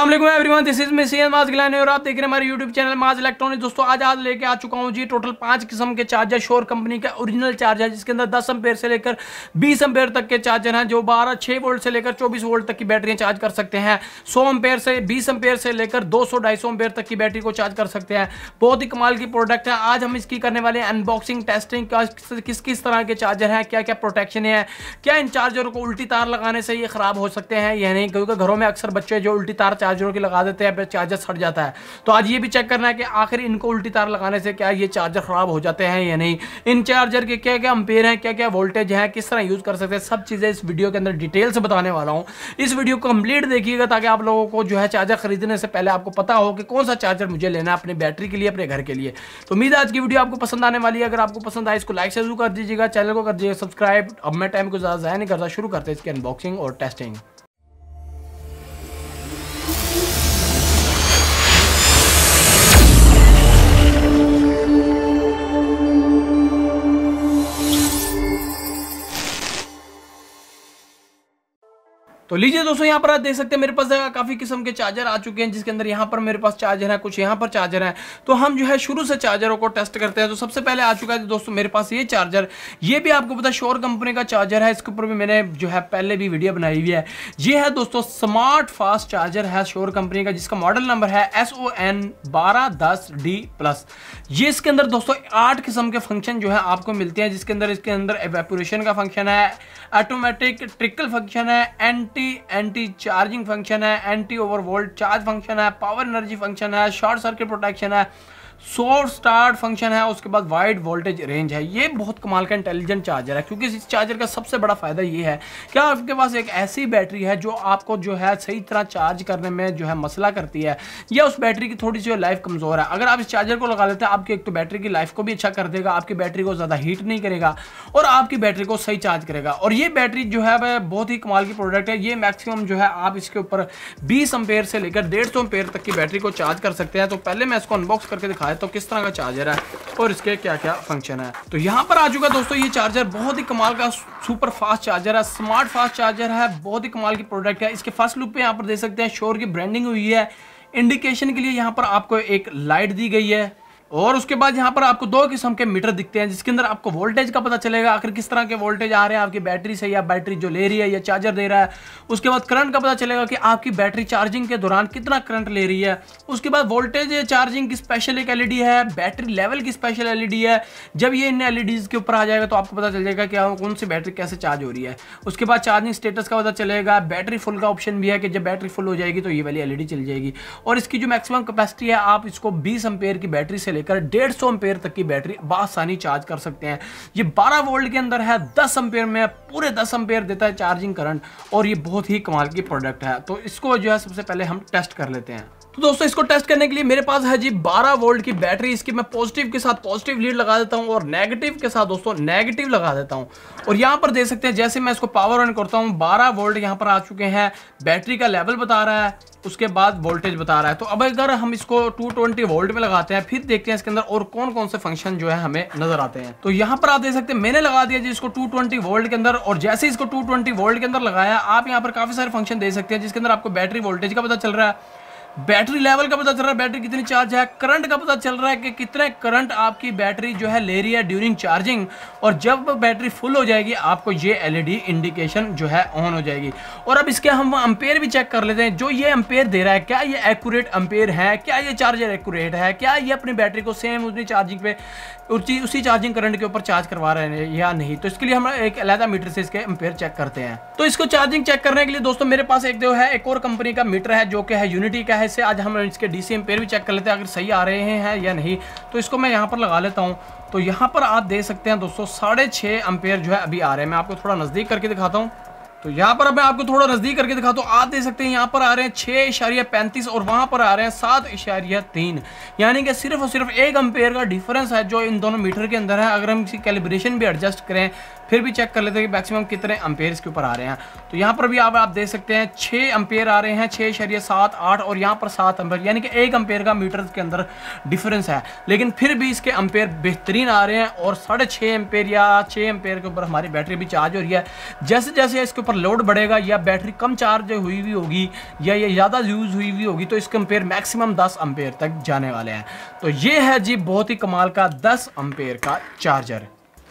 Aslam everyone this is मिसियन माज गिलानी और आप देख रहे हैं हमारे यूट्यूब चैनल माज इलेक्ट्रॉनिक दोस्तों आज आज लेके आ चुका हूँ जी टोटल पांच किस्म के चार्जर शोर कंपनी का ओरिजिनल चार्जर जिसके अंदर 10 एम्पेयर से लेकर 20 एम्पेयर तक के चार्जर हैं जो 12 6 वोल्ट से लेकर 24 वोल्ट तक की बैटरियां चार्ज कर सकते हैं 100 एम्पेयर से 20 एम्पेयर से लेकर 200 250 एम्पेयर तक की बैटरी को चार्ज कर सकते हैं बहुत ही कमाल की प्रोडक्ट है आज हम इसकी करने वाले अनबॉक्सिंग टेस्टिंग किस किस तरह के चार्जर हैं क्या क्या प्रोटेक्शन है क्या इन चार्जर को उल्टी तार लगाने से ये खराब हो सकते हैं या नहीं क्योंकि घरों में अक्सर बच्चे जो उल्टी तार चार्जरों की लगा देते हैं चार्जर सड़ जाता है तो आज ये भी चेक करना है कि आखिर इनको उल्टी तार लगाने से क्या ये चार्जर ख़राब हो जाते हैं या नहीं इन चार्जर के क्या क्या अंपेयर हैं क्या क्या वोल्टेज हैं किस तरह यूज़ कर सकते हैं सब चीज़ें इस वीडियो के अंदर डिटेल से बताने वाला हूँ इस वीडियो को कंप्लीट देखिएगा ताकि आप लोगों को जो है चार्जर खरीदने से पहले आपको पता हो कि कौन सा चार्जर मुझे लेना है अपनी बैटरी के लिए अपने घर के लिए तो उम्मीद आज की वीडियो आपको पसंद आने वाली है अगर आपको पसंद आए इसको लाइक से जरूर कर दीजिएगा चैनल को कर दीजिएगा सब्सक्राइब अब मैं टाइम को ज़्यादा ज़ाया नहीं करता शुरू करते हैं इसकी अनबॉक्सिंग और टेस्टिंग तो लीजिए दोस्तों यहाँ पर आप देख सकते हैं मेरे पास काफ़ी किस्म के चार्जर आ चुके हैं जिसके अंदर यहाँ पर मेरे पास चार्जर है कुछ यहाँ पर चार्जर है तो हम जो है शुरू से चार्जरों को टेस्ट करते हैं तो सबसे पहले आ चुका है दोस्तों मेरे पास ये चार्जर ये भी आपको पता शोर कंपनी का चार्जर है इसके ऊपर भी मैंने जो है पहले भी वीडियो बनाई हुई है ये है दोस्तों स्मार्ट फास्ट चार्जर है शोर कंपनी का जिसका मॉडल नंबर है एस ओ एन बारह दस डी प्लस ये इसके अंदर दोस्तों आठ किस्म के फंक्शन जो है आपको मिलते हैं जिसके अंदर इसके अंदर एवेपोरेशन का फंक्शन है ऑटोमेटिक ट्रिकल फंक्शन है anti anti anti charging function है anti over volt charge function है पावर एनर्जी फंक्शन है शॉर्ट सर्किट प्रोटेक्शन है सौ स्टार फंक्शन है उसके बाद वाइड वोल्टेज रेंज है ये बहुत कमाल का इंटेलिजेंट चार्जर है क्योंकि इस चार्जर का सबसे बड़ा फ़ायदा ये है कि आपके पास एक ऐसी बैटरी है जो आपको जो है सही तरह चार्ज करने में जो है मसला करती है या उस बैटरी की थोड़ी सी लाइफ कमज़ोर है अगर आप इस चार्जर को लगा लेते हैं आपकी एक तो बैटरी की लाइफ को भी अच्छा कर देगा आपकी बैटरी को ज़्यादा हीट नहीं करेगा और आपकी बैटरी को सही चार्ज करेगा और ये बैटरी जो है वह बहुत ही कमाल की प्रोडक्ट है ये मैक्सिमम जो है आप इसके ऊपर बीस अम्पेयर से लेकर डेढ़ सौ तक की बैटरी को चार्ज कर सकते हैं तो पहले मैं इसको अनबॉक्स करके दिखाया है तो किस तरह का चार्जर है और इसके क्या क्या फंक्शन है तो यहाँ पर आ चुका दोस्तों ये चार्जर बहुत ही कमाल का सुपर फास्ट चार्जर है स्मार्ट फास्ट चार्जर है बहुत ही कमाल की प्रोडक्ट है इसके फर्स्ट लुक पे यहाँ पर देख सकते हैं शोर की ब्रांडिंग हुई है इंडिकेशन के लिए यहाँ पर आपको एक लाइट दी गई है और उसके बाद यहाँ पर आपको दो किस्म के मीटर दिखते हैं जिसके अंदर आपको वोल्टेज का पता चलेगा आखिर किस तरह के वोल्टेज आ रहे हैं आपकी बैटरी से या बैटरी जो ले रही है या चार्जर दे रहा है उसके बाद करंट का पता चलेगा कि आपकी बैटरी चार्जिंग के दौरान कितना करंट ले रही है उसके बाद वोल्टेज चार्जिंग की स्पेशल एक एलईडी है बैटरी लेवल की स्पेशल एलईडी है जब ये इन एल के ऊपर आ जाएगा तो आपको पता चल जाएगा कि हाँ, कौन सी बैटरी कैसे चार्ज हो रही है उसके बाद चार्जिंग स्टेटस का पता चलेगा बैटरी फुल का ऑप्शन भी है कि जब बैटरी फुल हो जाएगी तो ये वाली एल चल जाएगी और इसकी जो मैक्सिमम कैपेसिटी है आप इसको बीस एम्पेयर की बैटरी से ले लेकर डेढ़ सौ एम्पेयर तक की बैटरी बासानी चार्ज कर सकते हैं ये बारह वोल्ट के अंदर है दस एम्पेयर में पूरे दस एम्पेयर देता है चार्जिंग करंट और ये बहुत ही कमाल की प्रोडक्ट है तो इसको जो है सबसे पहले हम टेस्ट कर लेते हैं तो दोस्तों इसको टेस्ट करने के लिए मेरे पास है जी 12 वोल्ट की बैटरी इसकी मैं पॉजिटिव के साथ पॉजिटिव लीड लगा देता हूँ और नेगेटिव के साथ दोस्तों नेगेटिव लगा देता हूँ और यहाँ पर देख सकते हैं जैसे मैं इसको पावर ऑन करता हूँ 12 वोल्ट यहाँ पर आ चुके हैं बैटरी का लेवल बता रहा है उसके बाद वोल्टेज बता रहा है तो अब अगर हम इसको 220 वोल्ट में लगाते हैं फिर देखते हैं इसके अंदर और कौन कौन से फंक्शन जो है हमें नजर आते हैं तो यहाँ पर आप देख सकते हैं मैंने लगा दिया जिसको 220 वोल्ट के अंदर और जैसे इसको 220 वोल्ट के अंदर लगाया आप यहाँ पर काफी सारे फंक्शन दे सकते हैं जिसके अंदर आपको बैटरी वोल्टेज का पता चल रहा है बैटरी लेवल का पता चल रहा है बैटरी कितनी चार्ज है करंट का पता चल रहा है कि कितने करंट आपकी बैटरी जो है ले रही है ड्यूरिंग चार्जिंग और जब बैटरी फुल हो जाएगी आपको ये एलईडी इंडिकेशन जो है ऑन हो जाएगी और अब इसके हम अम्पेयर भी चेक कर लेते हैं जो ये अम्पेयर दे रहा है क्या ये एक्यूरेट अम्पेयर है क्या ये चार्जर एकूरेट है क्या ये अपनी बैटरी को सेम उतनी चार्जिंग पे उसी उसी चार्जिंग करंट के ऊपर चार्ज करवा रहे हैं या नहीं तो इसके लिए हम एक अलहदा मीटर से इसके अम्पेयर चेक करते हैं तो इसको चार्जिंग चेक करने के लिए दोस्तों मेरे पास एक जो है एक और कंपनी का मीटर है जो कि है यूनिटी का है है इसे आज हम इसके डी सी भी चेक कर लेते हैं अगर सही आ रहे हैं या नहीं तो इसको मैं यहाँ पर लगा लेता हूँ तो यहाँ पर आप देख सकते हैं दोस्तों साढ़े छः अम्पेयर जो है अभी आ रहे हैं मैं आपको थोड़ा नज़दीक करके दिखाता हूँ तो यहाँ पर अब मैं आपको थोड़ा नज़दीक करके दिखा तो आप देख सकते हैं यहाँ पर आ रहे हैं छः इशारिया पैंतीस और वहाँ पर आ रहे हैं सात इशारिया तीन यानी कि सिर्फ और सिर्फ एक अम्पेयर का डिफरेंस है जो इन दोनों मीटर के अंदर है अगर हम इसकी कैलिब्रेशन भी एडजस्ट करें फिर भी चेक कर लेते हैं कि मैक्सिमम कितने अम्पेयर के ऊपर आ रहे हैं तो यहाँ पर भी आप आप देख सकते हैं छः अम्पेयर आ रहे हैं छः शरीय सात आठ और यहाँ पर सात अम्पेयर यानी कि एक अम्पेयर का मीटर के अंदर डिफरेंस है लेकिन फिर भी इसके अम्पेयर बेहतरीन आ रहे हैं और साढ़े छः अम्पेयर या छः अम्पेयर के ऊपर हमारी बैटरी भी चार्ज हो रही है जैसे जैसे इसके ऊपर लोड बढ़ेगा या बैटरी कम चार्ज हुई हुई होगी या ये ज़्यादा यूज़ हुई हुई होगी तो इसके अम्पेयर मैक्सिमम दस अम्पेयर तक जाने वाले हैं तो ये है जी बहुत ही कमाल का दस अम्पेयर का चार्जर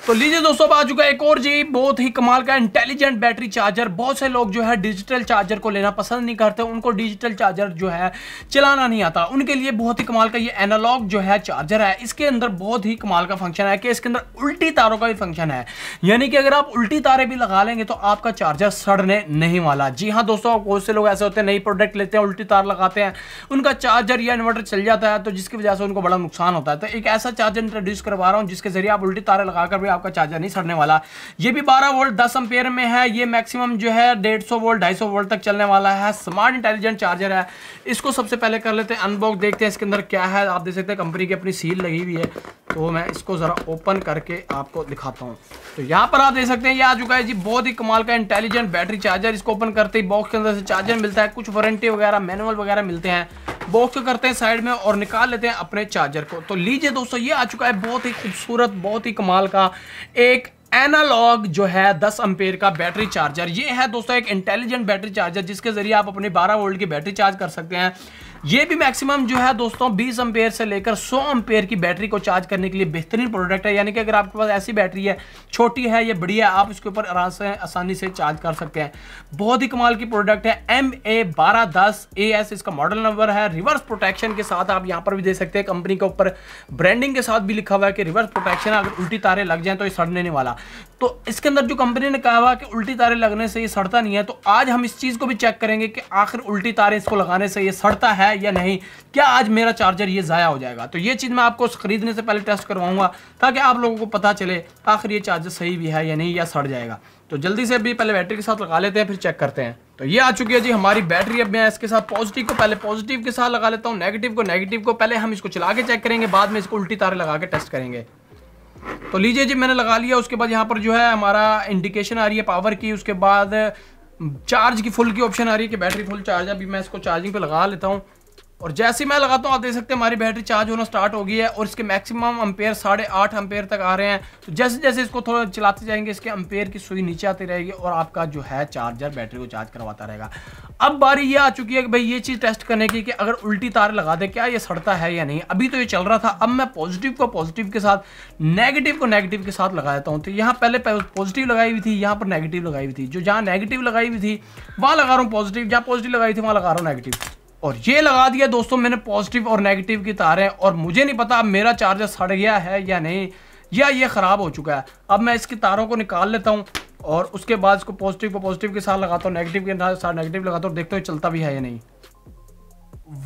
तो लीजिए दोस्तों अब आ चुका है एक और जी बहुत ही कमाल का इंटेलिजेंट बैटरी चार्जर बहुत से लोग जो है डिजिटल चार्जर को लेना पसंद नहीं करते उनको डिजिटल चार्जर जो है चलाना नहीं आता उनके लिए बहुत ही कमाल का ये एनालॉग जो है चार्जर है इसके अंदर बहुत ही कमाल का फंक्शन है कि इसके अंदर उल्टी तारों का भी फंक्शन है यानी कि अगर आप उल्टी तारे भी लगा लेंगे तो आपका चार्जर सड़ने नहीं वाला जी हाँ दोस्तों बहुत से लोग ऐसे होते हैं नई प्रोडक्ट लेते हैं उल्टी तार लगाते हैं उनका चार्जर या इन्वर्टर चल जाता है तो जिसकी वजह से उनको बड़ा नुकसान होता है तो एक ऐसा चार्जर इंट्रोड्यूस करवा रहा हूँ जिसके जरिए आप उल्टी तारे लगाकर भी आपका चार्जर नहीं सड़ने वाला ये भी 12 वोल्ट 10 एम्पेयर में है ये मैक्सिमम जो है 150 वोल्ट 250 वोल्ट तक चलने वाला है स्मार्ट इंटेलिजेंट चार्जर है इसको सबसे पहले कर लेते हैं अनबॉक्स देखते हैं इसके अंदर क्या है आप देख सकते हैं कंपनी की अपनी सील लगी हुई है तो मैं इसको ज़रा ओपन करके आपको दिखाता हूँ तो यहाँ पर आप देख सकते हैं ये आ चुका है जी बहुत ही कमाल का इंटेलिजेंट बैटरी चार्जर इसको ओपन करते ही बॉक्स के अंदर से चार्जर मिलता है कुछ वारंटी वगैरह मैनुअल वगैरह मिलते हैं बॉक्स करते हैं साइड में और निकाल लेते हैं अपने चार्जर को तो लीजिए दोस्तों ये आ चुका है बहुत ही खूबसूरत बहुत ही कमाल का एक एनालॉग जो है 10 अम्पेयर का बैटरी चार्जर ये है दोस्तों एक इंटेलिजेंट बैटरी चार्जर जिसके ज़रिए आप अपने 12 वोल्ट की बैटरी चार्ज कर सकते हैं ये भी मैक्सिमम जो है दोस्तों बीस अम्पेयर से लेकर सौ अम्पेयर की बैटरी को चार्ज करने के लिए बेहतरीन प्रोडक्ट है यानी कि अगर आपके पास ऐसी बैटरी है छोटी है या बड़ी है आप उसके ऊपर आराम से आसानी से चार्ज कर सकते हैं बहुत ही कमाल की प्रोडक्ट है एम ए बारह दस ए एस इसका मॉडल नंबर है रिवर्स प्रोटेक्शन के साथ आप यहाँ पर भी दे सकते हैं कंपनी के ऊपर ब्रांडिंग के साथ भी लिखा हुआ है कि रिवर्स प्रोटेक्शन अगर उल्टी तारे लग जाए तो ये सड़ने नहीं वाला तो इसके अंदर जो कंपनी ने कहा हुआ कि उल्टी तारे लगने से ये सड़ता नहीं है तो आज हम इस चीज़ को भी चेक करेंगे कि आखिर उल्टी तारे इसको लगाने से ये सड़ता है है या नहीं क्या आज मेरा चार्जर ये ज़ाया हो जाएगा तो ये चीज़ मैं आपको ख़रीदने से पहले टेस्ट करवाऊँगा ताकि आप लोगों को पता चले आखिर ये चार्जर सही भी है या नहीं या सड़ जाएगा तो जल्दी से अभी पहले बैटरी के साथ लगा लेते हैं फिर चेक करते हैं तो ये आ चुकी है जी हमारी बैटरी अब मैं इसके साथ पॉजिटिव को पहले पॉजिटिव के साथ लगा लेता हूँ नेगेटिव को नेगेटिव को पहले हम इसको चला के चेक करेंगे बाद में इसको उल्टी तारे लगा के टेस्ट करेंगे तो लीजिए जी मैंने लगा लिया उसके बाद यहाँ पर जो है हमारा इंडिकेशन आ रही है पावर की उसके बाद चार्ज की फुल की ऑप्शन आ रही है कि बैटरी फुल चार्ज अभी मैं इसको चार्जिंग पे लगा लेता हूँ और जैसे मैं लगाता हूँ आप देख सकते हैं हमारी बैटरी चार्ज होना स्टार्ट हो गई है और इसके मैक्सिमम अम्पेयर साढ़े आठ अम्पेयर तक आ रहे हैं तो जैसे जैसे इसको थोड़ा चलाते जाएंगे इसके अम्पेयर की सुई नीचे आती रहेगी और आपका जो है चार्जर बैटरी को चार्ज करवाता रहेगा अब बारी ये आ चुकी है कि भाई ये चीज़ टेस्ट करने की कि अगर उल्टी तार लगा दे क्या ये सड़ता है या नहीं अभी तो ये चल रहा था अब मैं पॉजिटिव को पॉजिटिव के साथ नेगेटिव को नेगेटिव के साथ लगा देता हूँ तो यहाँ पहले पॉजिटिव लगाई हुई थी यहाँ पर नेगेटिव लगाई हुई थी जो जहाँ नेगेटिव लगाई हुई थी वहाँ लगा रहा हूँ पॉजिटिव जहाँ पॉजिटिव लगाई थी वहाँ लगा रहा हूँ नेगेटिव और ये लगा दिया दोस्तों मैंने पॉजिटिव और नेगेटिव की तारें और मुझे नहीं पता अब मेरा चार्जर सड़ गया है या नहीं या ये ख़राब हो चुका है अब मैं इसकी तारों को निकाल लेता हूँ और उसके बाद इसको पॉजिटिव को पॉजिटिव के साथ लगाता हूँ नेगेटिव के साथ नेगेटिव लगाता हूँ देखते हो चलता भी है या नहीं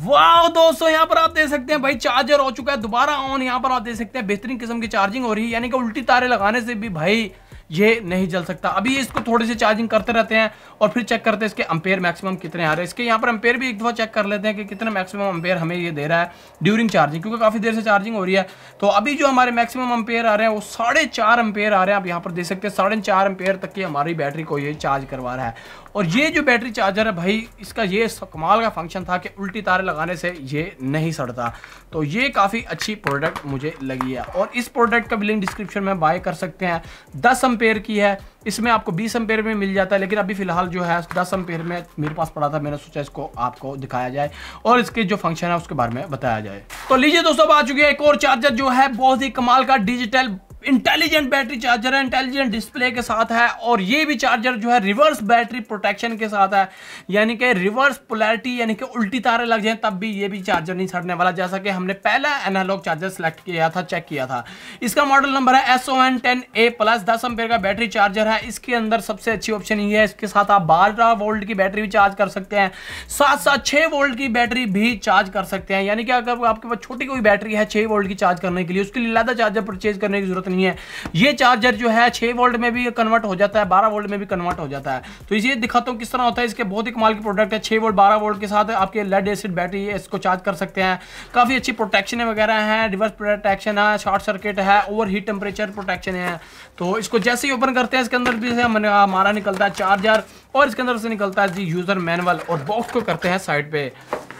वाह दोस्तों यहाँ पर आप देख सकते हैं भाई चार्जर हो चुका है दोबारा ऑन यहाँ पर आप देख सकते हैं बेहतरीन किस्म की चार्जिंग हो रही है यानी कि उल्टी तारे लगाने से भी भाई ये नहीं जल सकता अभी इसको थोड़े से चार्जिंग करते रहते हैं और फिर चेक करते हैं इसके अम्पेयर मैक्सिमम कितने आ रहे हैं इसके यहाँ पर अम्पेयर भी एक दफ़ा चेक कर लेते हैं कि कितना मैक्सिमम अम्पेयर हमें ये दे रहा है ड्यूरिंग चार्जिंग क्योंकि काफ़ी देर से चार्जिंग हो रही है तो अभी जो हमारे मैक्सिमम अम्पेयर आ रहे हैं वो साढ़े चार आ रहे हैं आप यहाँ पर देख सकते हैं साढ़े चार तक की हमारी बैटरी को ये चार्ज करवा रहा है और ये जो बैटरी चार्जर है भाई इसका ये कमाल का फंक्शन था कि उल्टी तारे लगाने से ये नहीं सड़ता तो ये काफ़ी अच्छी प्रोडक्ट मुझे लगी है और इस प्रोडक्ट का भी लिंक डिस्क्रिप्शन में बाय कर सकते हैं दस अम्पेयर की है इसमें आपको बीस अम्पेयर में मिल जाता है लेकिन अभी फ़िलहाल जो है दस अम्पेयर में मेरे पास पड़ा था मैंने सोचा इसको आपको दिखाया जाए और इसके जो फंक्शन है उसके बारे में बताया जाए तो लीजिए दोस्तों आ चुके हैं एक और चार्जर जो है बहुत ही कमाल का डिजिटल इंटेलिजेंट बैटरी चार्जर है इंटेलिजेंट डिस्प्ले के साथ है और ये भी चार्जर जो है रिवर्स बैटरी प्रोटेक्शन के साथ है यानी कि रिवर्स पोलैरिटी यानी कि उल्टी तारे लग जाए तब भी ये भी चार्जर नहीं सड़ने वाला जैसा कि हमने पहला एनालॉग चार्जर सेलेक्ट किया था चेक किया था इसका मॉडल नंबर है S O N ten A plus दस एम्पेयर का बैटरी चार्जर है इसके अंदर सबसे अच्छी ऑप्शन ये है इसके साथ आप बारह वोल्ट की बैटरी भी चार्ज कर सकते हैं साथ साथ छः वोल्ट की बैटरी भी चार्ज कर सकते हैं यानी कि अगर आपके पास छोटी कोई बैटरी है छः वोल्ट की चार्ज करने के लिए उसके लिए लादा चार्जर परचेज करने की जरूरत नहीं है ये चार्जर जो है छः वोल्ट में भी कन्वर्ट हो जाता है बारह वोल्ट में भी कन्वर्ट हो जाता है तो इसे दिखाता हूँ किस तरह होता है इसके बहुत ही कमाल के प्रोडक्ट है छः वोल्ट बारह वोल्ट के साथ आपके लेड एसिड बैटरी है इसको चार्ज कर सकते हैं काफ़ी अच्छी प्रोटेक्शन वगैरह हैं रिवर्स प्रोटेक्शन है शॉर्ट सर्किट है ओवर हीट टेम्परेचर प्रोटेक्शन है तो इसको जैसे ही ओपन करते हैं इसके अंदर भी हमारा निकलता है चार्जर और इसके अंदर से निकलता है जी यूज़र मैनुअल और बॉक्स को करते हैं साइड पे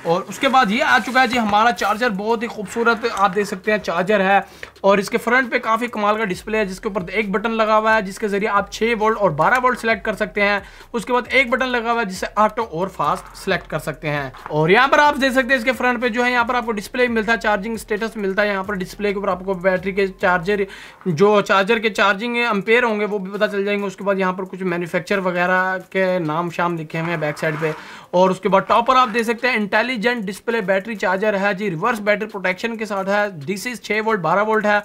और उसके बाद ये आ चुका है जी हमारा चार्जर बहुत ही खूबसूरत आप देख सकते हैं चार्जर है और इसके फ्रंट पे काफ़ी कमाल का डिस्प्ले है जिसके ऊपर एक बटन लगा हुआ है जिसके ज़रिए आप 6 वोल्ट और 12 वोल्ट सेलेक्ट कर सकते हैं उसके बाद एक बटन लगा हुआ है जिससे ऑटो और फास्ट सेलेक्ट कर सकते हैं और यहाँ पर आप देख सकते हैं इसके फ्रंट पे जो है यहाँ पर आपको डिस्प्ले मिलता है चार्जिंग स्टेटस मिलता है यहाँ पर डिस्प्ले के ऊपर आपको बैटरी के चार्जर जो चार्जर के चार्जिंग अम्पेयर होंगे वो भी पता चल जाएंगे उसके बाद यहाँ पर कुछ मैन्युफैक्चर वगैरह के के नाम शाम लिखे हुए हैं बैक साइड पे और उसके बाद टॉपर आप देख सकते हैं इंटेलिजेंट डिस्प्ले बैटरी चार्जर है जी रिवर्स बैटरी प्रोटेक्शन के साथ है दिस इज छः वोल्ट बारह वोल्ट है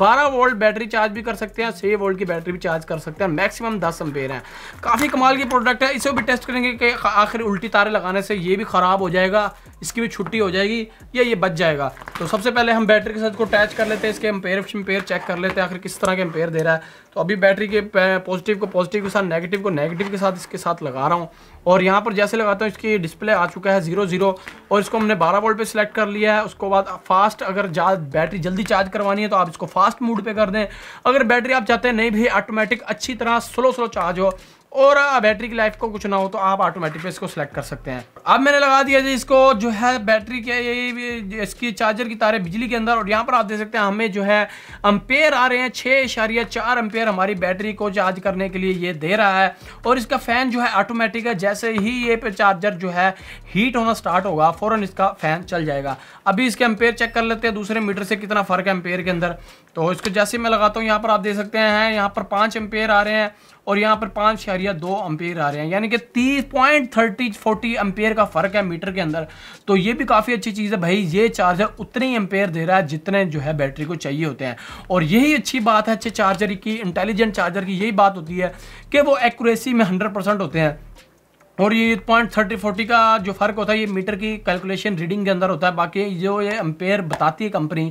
12 वोल्ट बैटरी चार्ज भी कर सकते हैं 6 वोल्ट की बैटरी भी चार्ज कर सकते हैं मैक्सिमम 10 एम्पेयर है काफ़ी कमाल की प्रोडक्ट है इसे भी टेस्ट करेंगे कि आखिर उल्टी तारे लगाने से ये भी ख़राब हो जाएगा इसकी भी छुट्टी हो जाएगी या ये बच जाएगा तो सबसे पहले हम बैटरी के साथ को अटैच कर लेते हैं इसके एम्पेयर एम्पेयर चेक कर लेते हैं आखिर किस तरह के एम्पेयर दे रहा है तो अभी बैटरी के पॉजिटिव को पॉजिटिव के साथ नेगेटिव को नेगेटिव के साथ इसके साथ लगा रहा हूँ और यहाँ पर जैसे लगाता हूँ इसकी डिस्प्ले आ चुका है जीरो जीरो और इसको हमने बारह वोल्ट पर सिलेक्ट कर लिया है उसको बाद फास्ट अगर बैटरी जल्दी चार्ज करवानी है तो आप इसको फास्ट मूड पर कर दें अगर बैटरी आप चाहते हैं नहीं भी ऑटोमेटिक अच्छी तरह स्लो स्लो चार्ज हो और बैटरी की लाइफ को कुछ ना हो तो आप ऑटोमेटिक पे इसको सेलेक्ट कर सकते हैं अब मैंने लगा दिया जी इसको जो है बैटरी के ये इसकी चार्जर की तारें बिजली के अंदर और यहाँ पर आप देख सकते हैं हमें जो है अम्पेयर आ रहे हैं छः इशारिया चार अम्पेयर हमारी बैटरी को चार्ज करने के लिए ये दे रहा है और इसका फ़ैन जो है ऑटोमेटिक है जैसे ही ये चार्जर जो है हीट होना स्टार्ट होगा फ़ौरन इसका फ़ैन चल जाएगा अभी इसके अम्पेयर चेक कर लेते हैं दूसरे मीटर से कितना फ़र्क है अम्पेयर के अंदर तो इसको जैसे मैं लगाता हूँ यहाँ पर आप देख सकते हैं यहाँ पर पाँच एम्पेयर आ रहे हैं और यहाँ पर पाँच शहरिया दो अम्पेयर आ रहे हैं यानी कि तीस पॉइंट थर्टी फोर्टी अम्पेयर का फ़र्क है मीटर के अंदर तो ये भी काफ़ी अच्छी चीज़ है भाई ये चार्जर उतने ही अम्पेयर दे रहा है जितने जो है बैटरी को चाहिए होते हैं और यही अच्छी बात है अच्छे चार्जर की इंटेलिजेंट चार्जर की यही बात होती है कि वो एक्यूरेसी में हंड्रेड होते हैं और ये पॉइंट थर्टी फोर्टी का जो फ़र्क होता है ये मीटर की कैलकुलेशन रीडिंग के अंदर होता है बाकी जो ये अम्पेयर बताती है कंपनी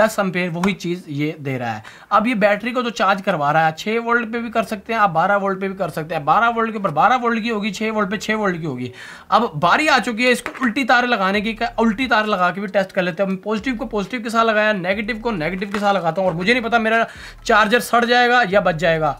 दस अम्पेयर वही चीज़ ये दे रहा है अब ये बैटरी को जो तो चार्ज करवा रहा है छः वोल्ट पे भी कर सकते हैं आप बारह वोल्ट पे भी कर सकते हैं बारह वोल्ट के ऊपर बारह वोल्ट की होगी छः वोल्ट पे छः वोल्ट की होगी अब बारी आ चुकी है इसको उल्टी तार लगाने की उल्टी तार लगा के भी टेस्ट कर लेते हैं पॉजिटिव को पॉजिटिव के साथ लगाया नेगेटिव को नेगेटिव के साथ लगाता हूँ और मुझे नहीं पता मेरा चार्जर सड़ जाएगा या बच जाएगा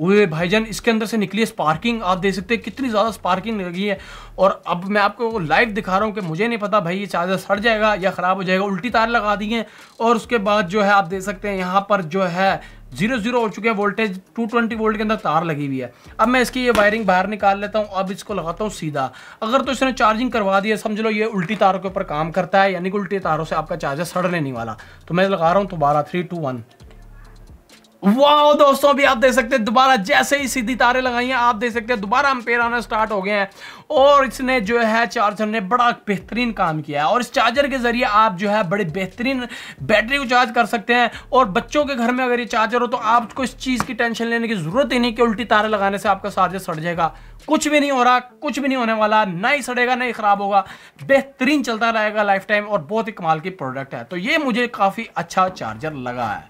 हुए भाईजान इसके अंदर से निकली स्पार्किंग आप देख सकते हैं कितनी ज़्यादा स्पार्किंग लगी है और अब मैं आपको लाइव दिखा रहा हूँ कि मुझे नहीं पता भाई ये चार्जर सड़ जाएगा या ख़राब हो जाएगा उल्टी तार लगा दी है और उसके बाद जो है आप देख सकते हैं यहाँ पर जो है जीरो जीरो हो चुके हैं वोल्टेज 220 वोल्ट के अंदर तार लगी हुई है अब मैं इसकी ये वायरिंग बाहर निकाल लेता हूँ अब इसको लगाता हूँ सीधा अगर तो इसने चार्जिंग करवा दिया समझ लो ये उल्टी तारों के ऊपर काम करता है यानी कि उल्टी तारों से आपका चार्जर सड़ने नहीं वाला तो मैं लगा रहा हूँ दोबारा थ्री टू वन वाह दोस्तों अभी आप देख सकते हैं दोबारा जैसे ही सीधी तारे लगाई हैं आप देख सकते हैं दोबारा पेड़ आना स्टार्ट हो गए हैं और इसने जो है चार्जर ने बड़ा बेहतरीन काम किया है और इस चार्जर के ज़रिए आप जो है बड़े बेहतरीन बैटरी को चार्ज कर सकते हैं और बच्चों के घर में अगर ये चार्जर हो तो आपको इस चीज़ की टेंशन लेने की ज़रूरत ही नहीं कि उल्टी तारे लगाने से आपका चार्जर सड़ जाएगा कुछ भी नहीं हो रहा कुछ भी नहीं होने वाला ना ही सड़ेगा ना ही ख़राब होगा बेहतरीन चलता रहेगा लाइफ टाइम और बहुत ही कमाल की प्रोडक्ट है तो ये मुझे काफ़ी अच्छा चार्जर लगा है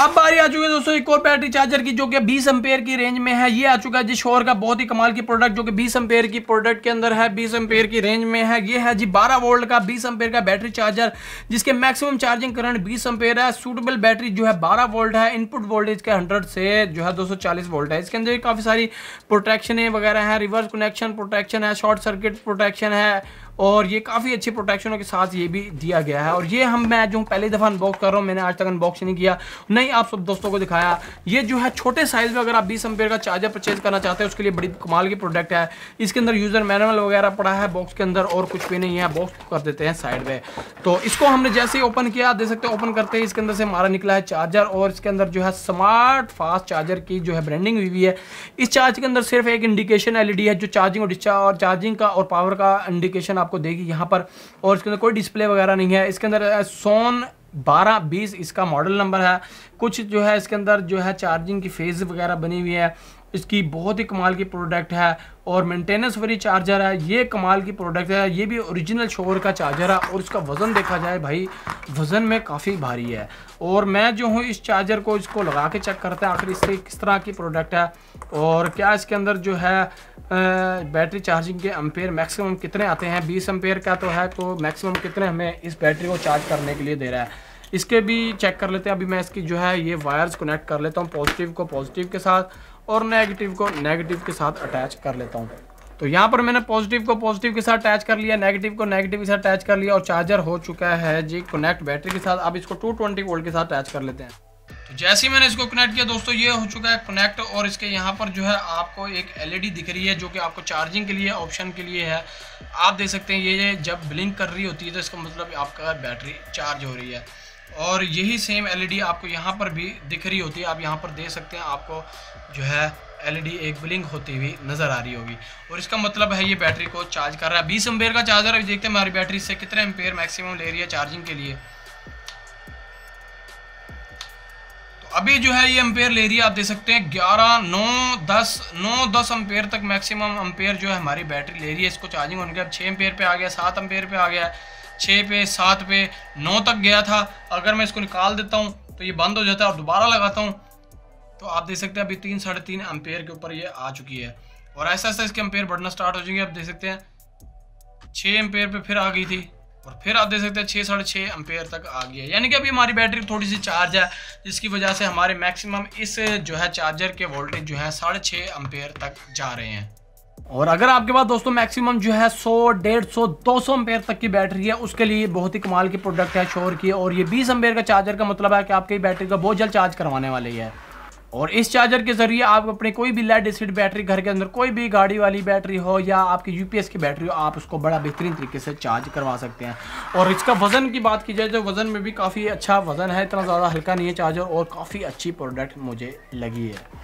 अब बारी आ चुकी है दोस्तों एक और बैटरी चार्जर की जो कि बीस एम्पेयर की रेंज में है ये आ चुका है जी शोर का बहुत ही कमाल की प्रोडक्ट जो कि बीस एम्पेयर की प्रोडक्ट के अंदर है बीस एम्पेयर की रेंज में है ये है जी 12 वोल्ट का बीस एम्पेयर का बैटरी चार्जर जिसके मैक्सिमम चार्जिंग करंट बीस एम्पेयर है सूटेबल बैटरी जो है बारह वोल्ट है इनपुट वोल्टेज का हंड्रेड से जो है दो वोल्ट है इसके अंदर काफ़ी सारी प्रोटेक्शन वगैरह है रिवर्स कनेक्शन प्रोटेक्शन है शॉर्ट सर्किट प्रोटेक्शन है और ये काफ़ी अच्छे प्रोटेक्शनों के साथ ये भी दिया गया है और ये हम मैं जो पहली दफ़ा अनबॉक्स कर रहा हूँ मैंने आज तक अनबॉक्स नहीं किया नहीं आप सब दोस्तों को दिखाया ये जो है छोटे साइज़ में अगर आप बीस एम्पेयर का चार्जर परचेज करना चाहते हैं उसके लिए बड़ी कमाल की प्रोडक्ट है इसके अंदर यूज़र मैनुअल वगैरह पड़ा है बॉक्स के अंदर और कुछ भी नहीं है बॉक्स कर देते हैं साइड में तो इसको हमने जैसे ही ओपन किया दे सकते हैं ओपन करते ही इसके अंदर से हमारा निकला है चार्जर और इसके अंदर जो है स्मार्ट फास्ट चार्जर की जो है ब्रांडिंग हुई हुई है इस चार्ज के अंदर सिर्फ एक इंडिकेशन एलईडी है जो चार्जिंग और डिस्चार्ज और चार्जिंग का और पावर का इंडिकेशन आप आपको देगी यहाँ पर और इसके अंदर कोई डिस्प्ले वगैरह नहीं है इसके अंदर सोन बारह बीस इसका मॉडल नंबर है कुछ जो है इसके अंदर जो है चार्जिंग की फेज वगैरह बनी हुई है इसकी बहुत ही कमाल की प्रोडक्ट है और मेंटेनेंस वाली चार्जर है ये कमाल की प्रोडक्ट है ये भी ओरिजिनल शोर का चार्जर है और इसका वज़न देखा जाए भाई वज़न में काफ़ी भारी है और मैं जो हूँ इस चार्जर को इसको लगा के चेक करता है आखिर इससे किस तरह की प्रोडक्ट है और क्या इसके अंदर जो है बैटरी चार्जिंग के अम्पेयर मैक्सिमम कितने आते हैं बीस अम्पेयर का तो है तो मैक्सिमम कितने हमें इस बैटरी को चार्ज करने के लिए दे रहा है इसके भी चेक कर लेते हैं अभी मैं इसकी जो है ये वायर्स कनेक्ट कर लेता हूँ पॉजिटिव को पॉजिटिव के साथ और नेगेटिव को नेगेटिव के साथ अटैच कर लेता हूँ तो यहाँ पर मैंने पॉजिटिव को पॉजिटिव के साथ अटैच कर लिया नेगेटिव को नेगेटिव के साथ अटैच कर लिया और चार्जर हो चुका है जी कनेक्ट बैटरी के साथ अब इसको 220 वोल्ट के साथ अटैच कर लेते हैं तो जैसे ही मैंने इसको कनेक्ट किया दोस्तों ये हो चुका है कनेक्ट और इसके यहाँ पर जो है आपको एक एलईडी दिख रही है जो कि आपको चार्जिंग के लिए ऑप्शन के लिए है आप देख सकते हैं ये जब ब्लिंक कर रही होती है तो इसका मतलब आपका बैटरी चार्ज हो रही है और यही सेम एलईडी आपको यहाँ पर भी दिख रही होती है आप यहाँ पर देख सकते हैं आपको जो है एलईडी एक ब्लिंक होती हुई नज़र आ रही होगी और इसका मतलब है ये बैटरी को चार्ज कर रहा है बीस एम का चार्जर अभी देखते हैं हमारी बैटरी से कितने एम मैक्सिमम ले रही है चार्जिंग के लिए अभी जो है ये अम्पेयर ले रही है आप देख सकते हैं ग्यारह नौ दस नौ दस अम्पेयर तक मैक्सिमम अम्पेयर जो है हमारी बैटरी ले रही है इसको चार्जिंग होने के अब छः अम्पेयर पे आ गया सात अम्पेयर पे आ गया छः पे सात पे नौ तक गया था अगर मैं इसको निकाल देता हूँ तो ये बंद हो जाता है और दोबारा लगाता हूँ तो आप देख सकते हैं अभी तीन साढ़े तीन अम्पेयर के ऊपर ये आ चुकी है और ऐसा ऐसा इसके अम्पेयर बढ़ना स्टार्ट हो जाएंगे आप देख सकते हैं छः एम्पेयर पे फिर आ गई थी और फिर आप देख सकते हैं छः साढ़े छः अम्पेयर तक आ गया यानी कि अभी हमारी बैटरी थोड़ी सी चार्ज है जिसकी वजह से हमारे मैक्सिमम इस जो है चार्जर के वोल्टेज जो है साढ़े छः अम्पेयर तक जा रहे हैं और अगर आपके पास दोस्तों मैक्सिमम जो है 100, दो सौ एम्पेयर तक की बैटरी है उसके लिए बहुत ही कमाल की प्रोडक्ट है शोर की और ये 20 एम्पेयर का चार्जर का मतलब है कि आपकी बैटरी का बहुत जल्द चार्ज करवाने वाली है और इस चार्जर के ज़रिए आप अपने कोई भी लेड एसिड बैटरी घर के अंदर कोई भी गाड़ी वाली बैटरी हो या आपकी यूपीएस की बैटरी हो आप उसको बड़ा बेहतरीन तरीके से चार्ज करवा सकते हैं और इसका वज़न की बात की जाए तो वज़न में भी काफ़ी अच्छा वज़न है इतना ज़्यादा हल्का नहीं है चार्जर और काफ़ी अच्छी प्रोडक्ट मुझे लगी है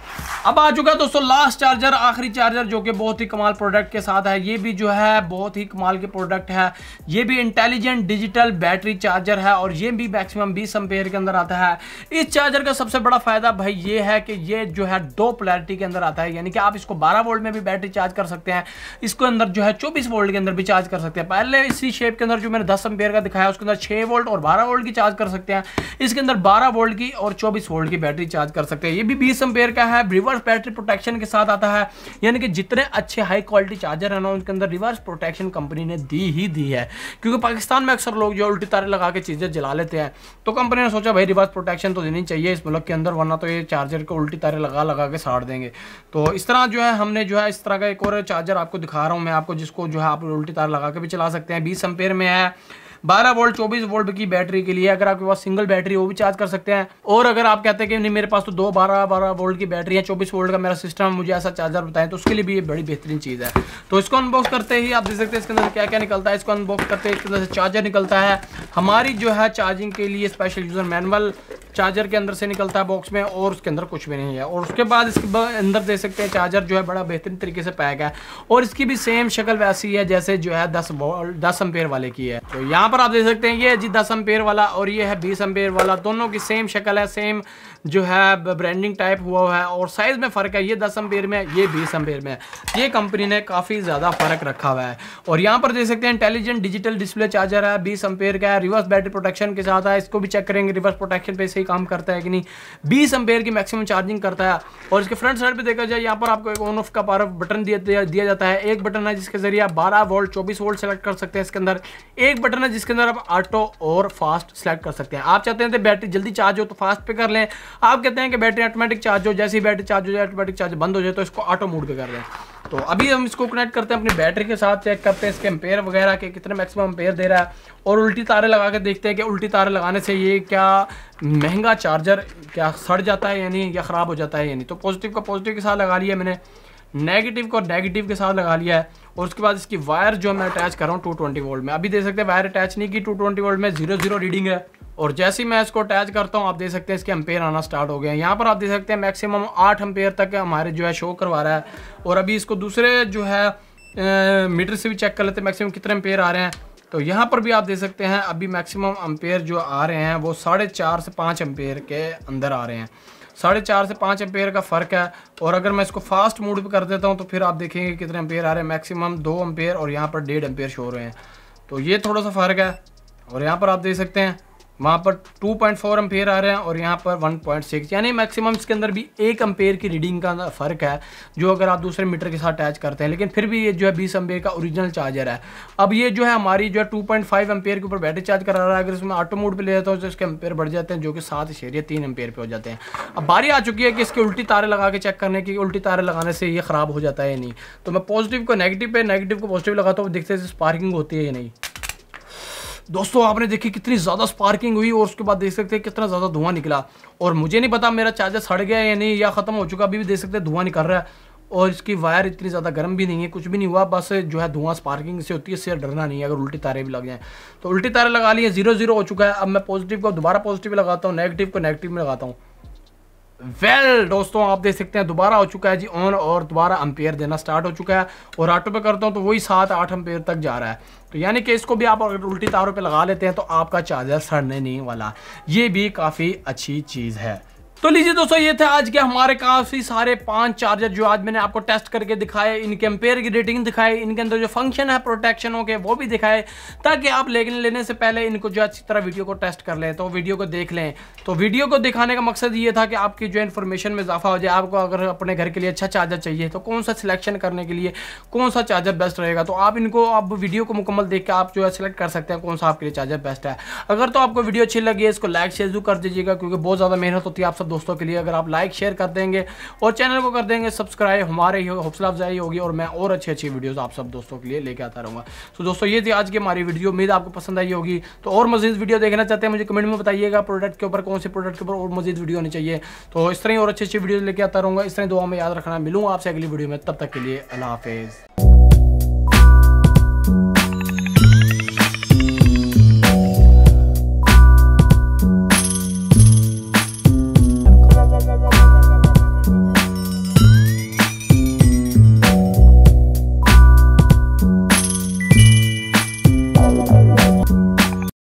अब आ चुका दोस्तों लास्ट चार्जर आखिरी चार्जर जो कि बहुत ही कमाल प्रोडक्ट के साथ है ये भी जो है बहुत ही कमाल के प्रोडक्ट है ये भी इंटेलिजेंट डिजिटल बैटरी चार्जर है और ये भी मैक्सिमम बीस एम्पेयर के अंदर आता है इस चार्जर का सबसे बड़ा फ़ायदा भाई ये है है कि ये जो है दो पोलैरिटी के अंदर आता है यानी कि आप इसको 12 वोल्ट में भी बैटरी चार्ज कर सकते हैं इसको अंदर जो है 24 वोल्ट के अंदर भी चार्ज कर सकते हैं पहले इसी शेप के अंदर जो मैंने 10 एम्पेयर का दिखाया उसके अंदर 6 वोल्ट और 12 वोल्ट की चार्ज कर सकते हैं इसके अंदर 12 वोल्ट की और 24 वोल्ट की बैटरी चार्ज कर सकते हैं ये भी 20 एम्पेयर का है रिवर्स बैटरी प्रोटेक्शन के साथ आता है यानी कि जितने अच्छे हाई क्वालिटी चार्जर है ना उनके अंदर रिवर्स प्रोटेक्शन कंपनी ने दी ही दी है क्योंकि पाकिस्तान में अक्सर लोग जो उल्टी तारे लगा के चीज़ें जला लेते हैं तो कंपनी ने सोचा भाई रिवर्स प्रोटेक्शन तो देनी चाहिए इस मुल्क के अंदर वरना तो ये चार्जर को उल्टी तारे लगा लगा के साड़ देंगे तो इस तरह जो है हमने जो है इस तरह का एक और चार्जर आपको दिखा रहा हूँ मैं आपको जिसको जो है आप उल्टी तार लगा के भी चला सकते हैं बीस एम्पेयर में है 12 वोल्ट 24 वोल्ट की बैटरी के लिए अगर आपके पास सिंगल बैटरी वो भी चार्ज कर सकते हैं और अगर आप कहते हैं कि नहीं मेरे पास तो दो 12 12 वोल्ट की बैटरी है 24 वोल्ट का मेरा सिस्टम मुझे ऐसा चार्जर बताएं तो उसके लिए भी ये बड़ी बेहतरीन चीज़ है तो इसको अनबॉक्स करते ही आप देख सकते हैं इसके अंदर क्या क्या निकलता है इसको अनबॉक्स करते इसके अंदर से चार्जर निकलता है हमारी जो है चार्जिंग के लिए स्पेशल यूज़र मैनुअल चार्जर के अंदर से निकलता है बॉक्स में और उसके अंदर कुछ भी नहीं है और उसके बाद इसके अंदर दे सकते हैं चार्जर जो है बड़ा बेहतरीन तरीके से पैक है और इसकी भी सेम शक्ल वैसी है जैसे जो है दस दस अम्पेयर वाले की है तो यहाँ पर आप देख सकते हैं ये जी दस अम्पेयर वाला और ये है बीस अम्पेयर वाला दोनों की सेम शक्ल है सेम जो है ब्रांडिंग टाइप हुआ है और साइज़ में फ़र्क है ये दस अम्पेयर में ये बीस अम्पेयर में ये कंपनी ने काफ़ी ज़्यादा फ़र्क रखा हुआ है और यहाँ पर देख सकते हैं इंटेलिजेंट डिजिटल डिस्प्ले चार्जर है बीस अम्पेयर का है रिवर्स बैटरी प्रोटेक्शन के साथ है इसको भी चेक करेंगे रिवर्स प्रोटेक्शन पे सही काम करता है कि नहीं बीस एम्पेयर की मैक्सिमम चार्जिंग करता है और इसके फ्रंट साइड पर देखा जाए यहाँ पर आपको एक ऑन ऑफ का पार बटन दिया दिया जाता है एक बटन है जिसके जरिए आप बारह वोल्ट चौबीस वोल्ट सेलेक्ट कर सकते हैं इसके अंदर एक बटन है जिसके अंदर आप ऑटो और फास्ट सेलेक्ट कर सकते हैं आप चाहते हैं बैटरी तो जल्दी चार्ज हो तो फास्ट पे कर लें आप कहते हैं कि बैटरी ऑटोमेटिक चार्ज हो जैसे ही बैटरी चार्ज हो जाए ऑटोमेटिक चार्ज बंद हो जाए तो इसको ऑटो मोड पर कर लें तो अभी हम इसको कनेक्ट करते हैं अपनी बैटरी के साथ चेक करते हैं इसके एम्पेयर वगैरह के कितने मैक्सिमम एम्पेयर दे रहा है और उल्टी तारे लगा के देखते हैं कि उल्टी तारे लगाने से ये क्या महंगा चार्जर क्या सड़ जाता है यानी या ख़राब हो जाता है यानी तो पॉजिटिव का पॉजिटिव के साथ लगा लिया मैंने नेगेटिव को नेगेटिव के साथ लगा लिया है और उसके बाद इसकी वायर जो मैं अटैच कर रहा हूँ टू ट्वेंटी वोल्ट में अभी देख सकते हैं वायर अटैच नहीं की टू ट्वेंटी वोल्ट में जीरो जीरो रीडिंग है और जैसे ही मैं इसको अटैच करता हूँ आप देख सकते हैं इसके अंपेयर आना स्टार्ट हो गए हैं यहाँ पर आप देख सकते हैं मैक्सिमम आठ अम्पेयर तक हमारे जो है शो करवा रहा है और अभी इसको दूसरे जो है मीटर से भी चेक कर लेते हैं मैक्सिमम कितने एम्पेयर आ रहे हैं तो यहाँ पर भी आप देख सकते हैं अभी मैक्सिमम अम्पेयर जो आ रहे हैं वो साढ़े चार से पाँच अम्पेयर के अंदर आ रहे हैं साढ़े चार से पाँच एम्पेयर का फ़र्क है और अगर मैं इसको फास्ट मूड पर कर देता हूँ तो फिर आप देखेंगे कितने एम्पेयर आ रहे हैं मैक्सिमम दो एम्पेयर और यहाँ पर डेढ़ एम्पेयर शो हो रहे हैं तो ये थोड़ा सा फ़र्क है और यहाँ पर आप देख सकते हैं वहाँ पर 2.4 पॉइंट अम्पेयर आ रहे हैं और यहाँ पर 1.6 यानी मैक्सिमम इसके अंदर भी एक अम्पेयर की रीडिंग का फ़र्क है जो अगर आप दूसरे मीटर के साथ अटैच करते हैं लेकिन फिर भी ये जो है बीस अम्पेयर का ओरिजिनल चार्जर है अब ये जो है हमारी जो है टू पॉइंट अम्पेयर के ऊपर बैटरी चार्ज करा रहा है अगर इसमें ऑटो मोड पर ले जाता हूँ तो इसके अम्पेयर बढ़ जाते हैं जो कि सात या तीन अम्पेयर पर हो जाते हैं अब बारी आ चुकी है कि इसके उल्टी तारे लगा के चेक करने की उल्टी तारे लगाने से ये ख़राब हो जाता है या नहीं तो मैं पॉजिटिव को नेगेटिव पे नेगेटिव को पॉजिटिव लगाता हूँ देखते स्पार्किंग होती है या नहीं दोस्तों आपने देखी कितनी ज़्यादा स्पार्किंग हुई और उसके बाद देख सकते हैं कितना ज़्यादा धुआं निकला और मुझे नहीं पता मेरा चार्जर सड़ गया या नहीं या ख़त्म हो चुका अभी भी देख सकते हैं धुआं निकल रहा है और इसकी वायर इतनी ज़्यादा गर्म भी नहीं है कुछ भी नहीं हुआ बस जो है धुआं स्पार्किंग से होती है इससे डरना नहीं है अगर उल्टी तारे भी लग जाएँ तो उल्टी तारे लगा लिए जीरो जीरो हो चुका है अब मैं पॉजिटिव को दोबारा पॉजिटिव लगाता हूँ नेगेटिव को नेगेटिव में लगाता हूँ वेल well, दोस्तों आप देख सकते हैं दोबारा हो चुका है जी ऑन और दोबारा अंपेयर देना स्टार्ट हो चुका है और ऑटो पे करता हूँ तो वही सात आठ अंपेयर तक जा रहा है तो यानी कि इसको भी आप अगर उल्टी तारों पे लगा लेते हैं तो आपका चार्जर सड़ने नहीं वाला ये भी काफ़ी अच्छी चीज़ है तो लीजिए दोस्तों ये थे आज के हमारे काफ़ी सारे पांच चार्जर जो आज मैंने आपको टेस्ट करके दिखाए इनके एम्पेयर की रेटिंग दिखाई इनके अंदर जो फंक्शन है प्रोटेक्शनों के वो भी दिखाए ताकि आप लेने लेने से पहले इनको जो अच्छी तरह वीडियो को टेस्ट कर लें तो वीडियो को देख लें तो वीडियो को दिखाने का मकसद ये था कि आपकी जो इन्फॉर्मेशन में इजाफा हो जाए आपको अगर अपने घर के लिए अच्छा चार्जर चाहिए तो कौन सा सिलेक्शन करने के लिए कौन सा चार्जर बेस्ट रहेगा तो आप इनको आप वीडियो को मुकम्मल देख के आप जो है सिलेक्ट कर सकते हैं कौन सा आपके लिए चार्जर बेस्ट है अगर तो आपको वीडियो अच्छी लगी है इसको लाइक शेयर जरूर कर दीजिएगा क्योंकि बहुत ज़्यादा मेहनत होती है आप सब दोस्तों के लिए अगर आप लाइक शेयर कर देंगे और चैनल को कर देंगे सब्सक्राइब हमारे ही हौसला अफजाई होगी और मैं और अच्छी अच्छी वीडियोज़ आप सब दोस्तों के लिए लेके आता रहूँगा तो दोस्तों ये थी आज की हमारी वीडियो उम्मीद आपको पसंद आई होगी तो और मजीद वीडियो देखना चाहते हैं मुझे कमेंट में बताइएगा प्रोडक्ट के ऊपर कौन से प्रोडक्ट के ऊपर और मजीद वीडियो होनी चाहिए तो इस तरह ही और अच्छी अच्छी वीडियो लेके आता रहूँगा इस तरह दुआ में याद रखना मिलूँगा आपसे अगली वीडियो में तब तक के लिए अला हाफिज़